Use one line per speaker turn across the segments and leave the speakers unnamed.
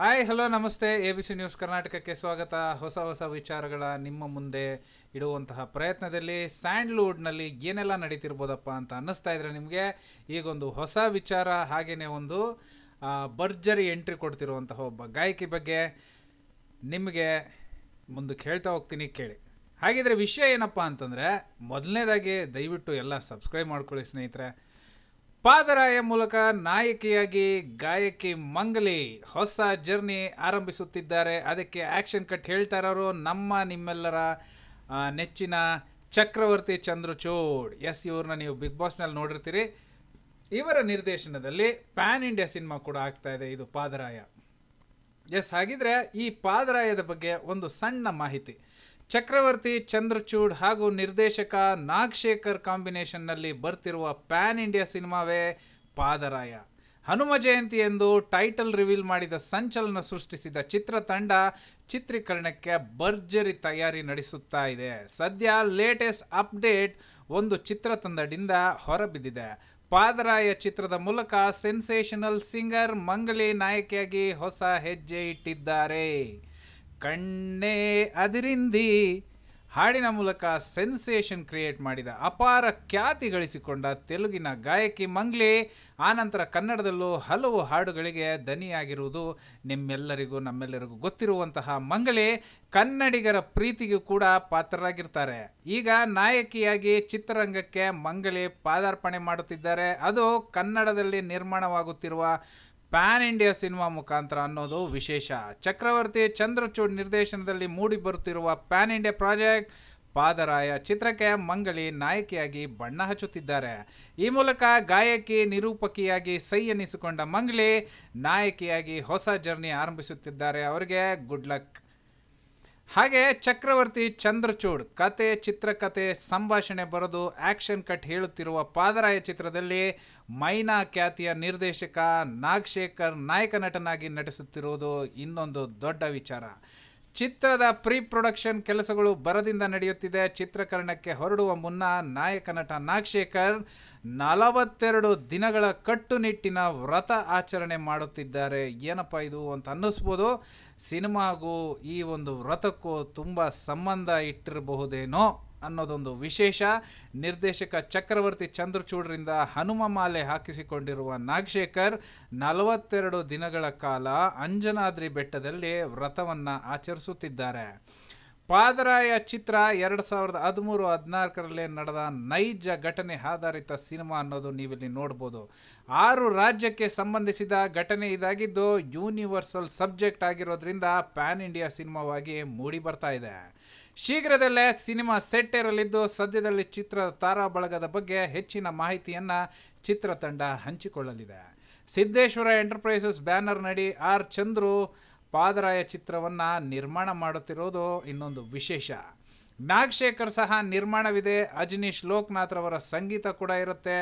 hi hello ನಮಸ್ತೆ A B C news ಕರ್ನಾಟಕಕ್ಕೆ ಸ್ವಾಗತ ಹೊಸ ಹೊಸ ವಿಚಾರಗಳ ನಿಮ್ಮ ಮುಂದೆ ಇಡುವಂತಹ ಪ್ರಯತ್ನದಲ್ಲಿ ಸ್ಯಾಂಡ್ಲ್ವುಡ್ನಲ್ಲಿ ಏನೆಲ್ಲ ನಡೀತಿರ್ಬೋದಪ್ಪ ಅಂತ ಅನ್ನಿಸ್ತಾ ಇದ್ರೆ ನಿಮಗೆ ಈಗೊಂದು ಹೊಸ ವಿಚಾರ ಹಾಗೆಯೇ ಒಂದು ಭರ್ಜರಿ ಎಂಟ್ರಿ ಕೊಡ್ತಿರುವಂತಹ ಒಬ್ಬ ಗಾಯಕಿ ಬಗ್ಗೆ ನಿಮಗೆ ಮುಂದೆ ಕೇಳ್ತಾ ಹೋಗ್ತೀನಿ ಕೇಳಿ ಹಾಗಿದ್ರೆ ವಿಷಯ ಏನಪ್ಪ ಅಂತಂದರೆ ಮೊದಲನೇದಾಗಿ ದಯವಿಟ್ಟು ಎಲ್ಲ ಸಬ್ಸ್ಕ್ರೈಬ್ ಮಾಡ್ಕೊಳ್ಳಿ ಸ್ನೇಹಿತರೆ ಪಾದರಾಯ ಮೂಲಕ ನಾಯಕಿಯಾಗಿ ಗಾಯಕಿ ಮಂಗಲಿ ಹೊಸ ಜರ್ನಿ ಆರಂಭಿಸುತ್ತಿದ್ದಾರೆ ಅದಕ್ಕೆ ಆ್ಯಕ್ಷನ್ ಕಟ್ ಹೇಳ್ತಾ ಇರೋರು ನಮ್ಮ ನಿಮ್ಮೆಲ್ಲರ ನೆಚ್ಚಿನ ಚಕ್ರವರ್ತಿ ಚಂದ್ರಚೂಡ್ ಎಸ್ ಇವ್ರನ್ನ ನೀವು ಬಿಗ್ ಬಾಸ್ನಲ್ಲಿ ನೋಡಿರ್ತೀರಿ ಇವರ ನಿರ್ದೇಶನದಲ್ಲಿ ಪ್ಯಾನ್ ಇಂಡಿಯಾ ಸಿನಿಮಾ ಕೂಡ ಆಗ್ತಾ ಇದೆ ಇದು ಪಾದರಾಯ ಎಸ್ ಹಾಗಿದ್ರೆ ಈ ಪಾದರಾಯದ ಬಗ್ಗೆ ಒಂದು ಸಣ್ಣ ಮಾಹಿತಿ ಚಕ್ರವರ್ತಿ ಚಂದ್ರಚೂಡ್ ಹಾಗೂ ನಿರ್ದೇಶಕ ನಾಗಶೇಖರ್ ಕಾಂಬಿನೇಷನ್ನಲ್ಲಿ ಬರ್ತಿರುವ ಪ್ಯಾನ್ ಇಂಡಿಯಾ ಸಿನಿಮಾವೇ ಪಾದರಾಯ ಹನುಮ ಜಯಂತಿ ಎಂದು ಟೈಟಲ್ ರಿವೀಲ್ ಮಾಡಿದ ಸಂಚಲನ ಸೃಷ್ಟಿಸಿದ ಚಿತ್ರತಂಡ ಚಿತ್ರೀಕರಣಕ್ಕೆ ಭರ್ಜರಿ ತಯಾರಿ ನಡೆಸುತ್ತಾ ಇದೆ ಸದ್ಯ ಲೇಟೆಸ್ಟ್ ಅಪ್ಡೇಟ್ ಒಂದು ಚಿತ್ರತಂಡದಿಂದ ಹೊರಬಿದ್ದಿದೆ ಪಾದರಾಯ ಚಿತ್ರದ ಮೂಲಕ ಸೆನ್ಸೇಷನಲ್ ಸಿಂಗರ್ ಮಂಗಳಿ ನಾಯಕಿಯಾಗಿ ಹೊಸ ಹೆಜ್ಜೆ ಇಟ್ಟಿದ್ದಾರೆ ಕಣ್ಣೇ ಅದರಿಂದಿ ಹಾಡಿನ ಮೂಲಕ ಸೆನ್ಸೇಷನ್ ಕ್ರಿಯೇಟ್ ಮಾಡಿದ ಅಪಾರ ಖ್ಯಾತಿ ಗಳಿಸಿಕೊಂಡ ತೆಲುಗಿನ ಗಾಯಕಿ ಮಂಗ್ಲಿ ಆನಂತರ ಕನ್ನಡದಲ್ಲೂ ಹಲವು ಹಾಡುಗಳಿಗೆ ದನಿಯಾಗಿರುವುದು ನಿಮ್ಮೆಲ್ಲರಿಗೂ ನಮ್ಮೆಲ್ಲರಿಗೂ ಗೊತ್ತಿರುವಂತಹ ಮಂಗ್ಲಿ ಕನ್ನಡಿಗರ ಪ್ರೀತಿಗೂ ಕೂಡ ಪಾತ್ರರಾಗಿರ್ತಾರೆ ಈಗ ನಾಯಕಿಯಾಗಿ ಚಿತ್ರರಂಗಕ್ಕೆ ಮಂಗ್ಲಿ ಪಾದಾರ್ಪಣೆ ಮಾಡುತ್ತಿದ್ದಾರೆ ಅದು ಕನ್ನಡದಲ್ಲಿ ನಿರ್ಮಾಣವಾಗುತ್ತಿರುವ ಪ್ಯಾನ್ ಇಂಡಿಯಾ ಸಿನಿಮಾ ಮುಖಾಂತರ ಅನ್ನೋದು ವಿಶೇಷ ಚಕ್ರವರ್ತಿ ಚಂದ್ರಚೂಡ್ ನಿರ್ದೇಶನದಲ್ಲಿ ಮೂಡಿ ಬರುತ್ತಿರುವ ಪ್ಯಾನ್ ಇಂಡಿಯಾ ಪ್ರಾಜೆಕ್ಟ್ ಪಾದರಾಯ ಚಿತ್ರಕ್ಕೆ ಮಂಗಳಿ ನಾಯಕಿಯಾಗಿ ಬಣ್ಣ ಹಚ್ಚುತ್ತಿದ್ದಾರೆ ಈ ಮೂಲಕ ಗಾಯಕಿ ನಿರೂಪಕಿಯಾಗಿ ಸೈ ಎನಿಸಿಕೊಂಡ ಮಂಗಳಿ ನಾಯಕಿಯಾಗಿ ಹೊಸ ಜರ್ನಿ ಆರಂಭಿಸುತ್ತಿದ್ದಾರೆ ಅವರಿಗೆ ಗುಡ್ ಲಕ್ ಹಾಗೆ ಚಕ್ರವರ್ತಿ ಚಂದ್ರಚೂಡ್ ಕತೆ ಚಿತ್ರಕತೆ ಸಂಭಾಷಣೆ ಬರೆದು ಆಕ್ಷನ್ ಕಟ್ ಹೇಳುತ್ತಿರುವ ಪಾದರಾಯ ಚಿತ್ರದಲ್ಲಿ ಮೈನಾ ಖ್ಯಾತಿಯ ನಿರ್ದೇಶಕ ನಾಗಶೇಖರ್ ನಾಯಕ ನಟನಾಗಿ ನಟಿಸುತ್ತಿರುವುದು ಇನ್ನೊಂದು ದೊಡ್ಡ ವಿಚಾರ ಚಿತ್ರದ ಪ್ರೀ ಪ್ರೊಡಕ್ಷನ್ ಕೆಲಸಗಳು ಬರದಿಂದ ನಡೆಯುತ್ತಿದೆ ಚಿತ್ರೀಕರಣಕ್ಕೆ ಹೊರಡುವ ಮುನ್ನ ನಾಯಕ ನಟ ನಾಗಶೇಖರ್ ನಲವತ್ತೆರಡು ದಿನಗಳ ಕಟ್ಟುನಿಟ್ಟಿನ ವ್ರತ ಆಚರಣೆ ಮಾಡುತ್ತಿದ್ದಾರೆ ಏನಪ್ಪ ಇದು ಅಂತ ಅನ್ನಿಸ್ಬೋದು ಸಿನಿಮಾಗೂ ಈ ಒಂದು ವ್ರತಕ್ಕೂ ತುಂಬ ಸಂಬಂಧ ಇಟ್ಟಿರಬಹುದೇನೋ ಅನ್ನೋದೊಂದು ವಿಶೇಷ ನಿರ್ದೇಶಕ ಚಕ್ರವರ್ತಿ ಚಂದ್ರಚೂಡರಿಂದ ಹನುಮ ಮಾಲೆ ಹಾಕಿಸಿಕೊಂಡಿರುವ ನಾಗಶೇಖರ್ ನಲವತ್ತೆರಡು ದಿನಗಳ ಕಾಲ ಅಂಜನಾದ್ರಿ ಬೆಟ್ಟದಲ್ಲಿ ವ್ರತವನ್ನು ಆಚರಿಸುತ್ತಿದ್ದಾರೆ ಪಾದರಾಯ ಚಿತ್ರ ಎರಡು ಸಾವಿರದ ಹದಿಮೂರು ಹದಿನಾಲ್ಕರಲ್ಲಿ ನಡೆದ ನೈಜ ಘಟನೆ ಆಧಾರಿತ ಸಿನಿಮಾ ಅನ್ನೋದು ನೀವಿಲ್ಲಿ ನೋಡ್ಬೋದು ಆರು ರಾಜ್ಯಕ್ಕೆ ಸಂಬಂಧಿಸಿದ ಘಟನೆ ಇದಾಗಿದ್ದು ಯೂನಿವರ್ಸಲ್ ಸಬ್ಜೆಕ್ಟ್ ಆಗಿರೋದ್ರಿಂದ ಪ್ಯಾನ್ ಇಂಡಿಯಾ ಸಿನಿಮಾವಾಗಿ ಮೂಡಿ ಬರ್ತಾ ಇದೆ ಶೀಘ್ರದಲ್ಲೇ ಸಿನಿಮಾ ಸೆಟ್ ಇರಲಿದ್ದು ಸದ್ಯದಲ್ಲಿ ಚಿತ್ರದ ತಾರಾ ಬಳಗದ ಬಗ್ಗೆ ಹೆಚ್ಚಿನ ಮಾಹಿತಿಯನ್ನು ಚಿತ್ರತಂಡ ಹಂಚಿಕೊಳ್ಳಲಿದೆ ಸಿದ್ದೇಶ್ವರ ಎಂಟರ್ಪ್ರೈಸಸ್ ಬ್ಯಾನರ್ನಡಿ ಆರ್ ಚಂದ್ರು ಪಾದರಾಯ ಚಿತ್ರವನ್ನು ನಿರ್ಮಾಣ ಮಾಡುತ್ತಿರೋದು ಇನ್ನೊಂದು ವಿಶೇಷ ನಾಗಶೇಖರ್ ಸಹ ನಿರ್ಮಾಣವಿದೆ ಅಜನೀಶ್ ಲೋಕನಾಥ್ರವರ ಸಂಗೀತ ಕೂಡ ಇರುತ್ತೆ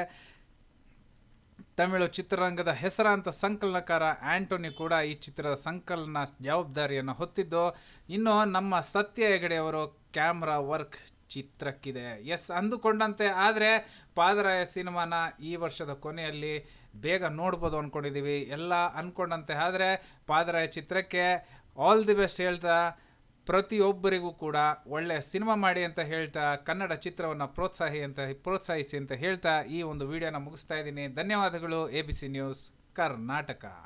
ತಮಿಳು ಚಿತ್ರರಂಗದ ಹೆಸರಾಂತ ಸಂಕಲನಕಾರ ಆಂಟೋನಿ ಕೂಡ ಈ ಚಿತ್ರದ ಸಂಕಲನ ಜವಾಬ್ದಾರಿಯನ್ನು ಹೊತ್ತಿದ್ದು ಇನ್ನು ನಮ್ಮ ಸತ್ಯ ಹೆಗಡೆಯವರು ಕ್ಯಾಮ್ರಾ ವರ್ಕ್ ಚಿತ್ರಕ್ಕಿದೆ ಎಸ್ ಅಂದುಕೊಂಡಂತೆ ಆದರೆ ಪಾದರಾಯ ಸಿನಿಮಾನ ಈ ವರ್ಷದ ಕೊನೆಯಲ್ಲಿ ಬೇಗ ನೋಡ್ಬೋದು ಅಂದ್ಕೊಂಡಿದ್ದೀವಿ ಎಲ್ಲ ಅಂದ್ಕೊಂಡಂತೆ ಆದರೆ ಪಾದರಾಯ ಚಿತ್ರಕ್ಕೆ ಆಲ್ ದಿ ಬೆಸ್ಟ್ ಹೇಳ್ತಾ ಪ್ರತಿಯೊಬ್ಬರಿಗೂ ಕೂಡ ಒಳ್ಳೆಯ ಸಿನಿಮಾ ಮಾಡಿ ಅಂತ ಹೇಳ್ತಾ ಕನ್ನಡ ಚಿತ್ರವನ್ನು ಪ್ರೋತ್ಸಾಹಿ ಅಂತ ಪ್ರೋತ್ಸಾಹಿಸಿ ಅಂತ ಹೇಳ್ತಾ ಈ ಒಂದು ವಿಡಿಯೋನ ಮುಗಿಸ್ತಾ ಇದ್ದೀನಿ ಧನ್ಯವಾದಗಳು A B C news Karnataka